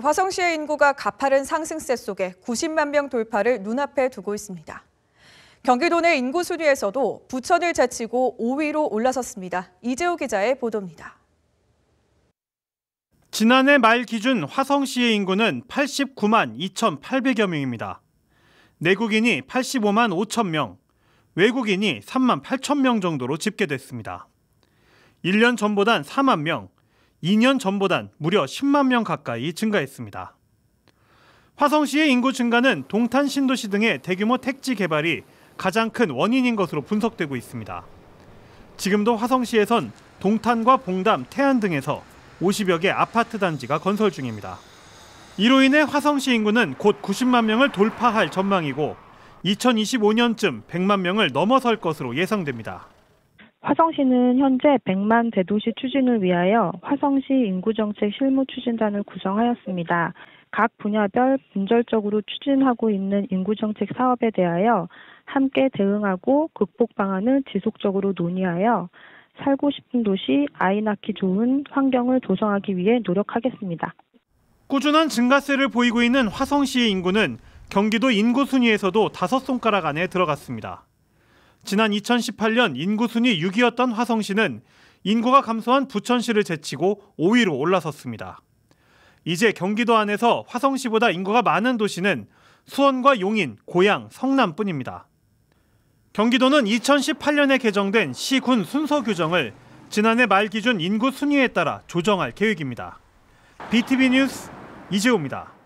화성시의 인구가 가파른 상승세 속에 90만 명 돌파를 눈앞에 두고 있습니다. 경기도 내 인구 순위에서도 부천을 제치고 5위로 올라섰습니다. 이재호 기자의 보도입니다. 지난해 말 기준 화성시의 인구는 89만 2,800여 명입니다. 내국인이 85만 5천 명, 외국인이 3만 8천 명 정도로 집계됐습니다. 1년 전보단 4만 명, 2년 전보단 무려 10만 명 가까이 증가했습니다. 화성시의 인구 증가는 동탄 신도시 등의 대규모 택지 개발이 가장 큰 원인인 것으로 분석되고 있습니다. 지금도 화성시에선 동탄과 봉담, 태안 등에서 50여 개 아파트 단지가 건설 중입니다. 이로 인해 화성시 인구는 곧 90만 명을 돌파할 전망이고 2025년쯤 100만 명을 넘어설 것으로 예상됩니다. 화성시는 현재 100만 대도시 추진을 위하여 화성시 인구정책 실무 추진단을 구성하였습니다. 각 분야별 분절적으로 추진하고 있는 인구정책 사업에 대하여 함께 대응하고 극복 방안을 지속적으로 논의하여 살고 싶은 도시, 아이 낳기 좋은 환경을 조성하기 위해 노력하겠습니다. 꾸준한 증가세를 보이고 있는 화성시의 인구는 경기도 인구 순위에서도 다섯 손가락 안에 들어갔습니다. 지난 2018년 인구순위 6위였던 화성시는 인구가 감소한 부천시를 제치고 5위로 올라섰습니다. 이제 경기도 안에서 화성시보다 인구가 많은 도시는 수원과 용인, 고양, 성남뿐입니다. 경기도는 2018년에 개정된 시군 순서 규정을 지난해 말 기준 인구 순위에 따라 조정할 계획입니다. BTV 뉴스 이재호입니다.